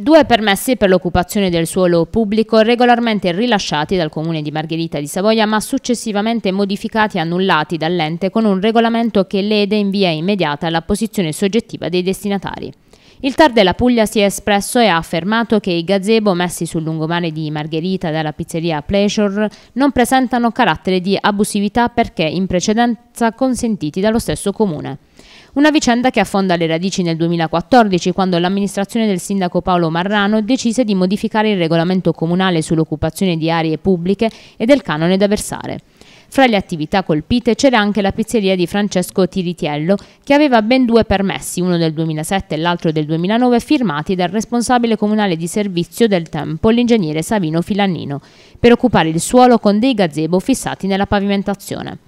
Due permessi per l'occupazione del suolo pubblico regolarmente rilasciati dal Comune di Margherita di Savoia ma successivamente modificati e annullati dall'ente con un regolamento che lede in via immediata la posizione soggettiva dei destinatari. Il TAR della Puglia si è espresso e ha affermato che i gazebo messi sul lungomare di Margherita dalla pizzeria Pleasure non presentano carattere di abusività perché in precedenza consentiti dallo stesso comune. Una vicenda che affonda le radici nel 2014, quando l'amministrazione del sindaco Paolo Marrano decise di modificare il regolamento comunale sull'occupazione di aree pubbliche e del canone da versare. Fra le attività colpite c'era anche la pizzeria di Francesco Tiritiello, che aveva ben due permessi, uno del 2007 e l'altro del 2009, firmati dal responsabile comunale di servizio del tempo, l'ingegnere Savino Filannino, per occupare il suolo con dei gazebo fissati nella pavimentazione.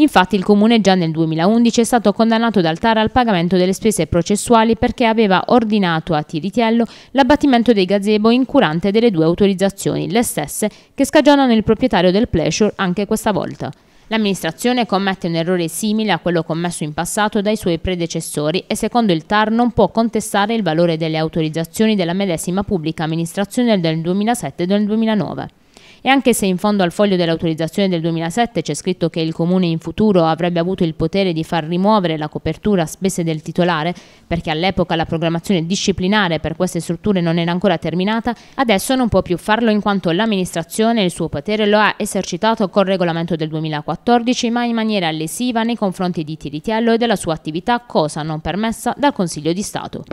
Infatti il Comune già nel 2011 è stato condannato dal TAR al pagamento delle spese processuali perché aveva ordinato a Tiritiello l'abbattimento dei gazebo incurante delle due autorizzazioni, le stesse che scagionano il proprietario del pleasure anche questa volta. L'amministrazione commette un errore simile a quello commesso in passato dai suoi predecessori e secondo il TAR non può contestare il valore delle autorizzazioni della medesima pubblica amministrazione del 2007 e del 2009. E anche se in fondo al foglio dell'autorizzazione del 2007 c'è scritto che il Comune in futuro avrebbe avuto il potere di far rimuovere la copertura a spese del titolare, perché all'epoca la programmazione disciplinare per queste strutture non era ancora terminata, adesso non può più farlo in quanto l'amministrazione il suo potere lo ha esercitato col regolamento del 2014, ma in maniera lesiva nei confronti di Tiritiello e della sua attività, cosa non permessa dal Consiglio di Stato.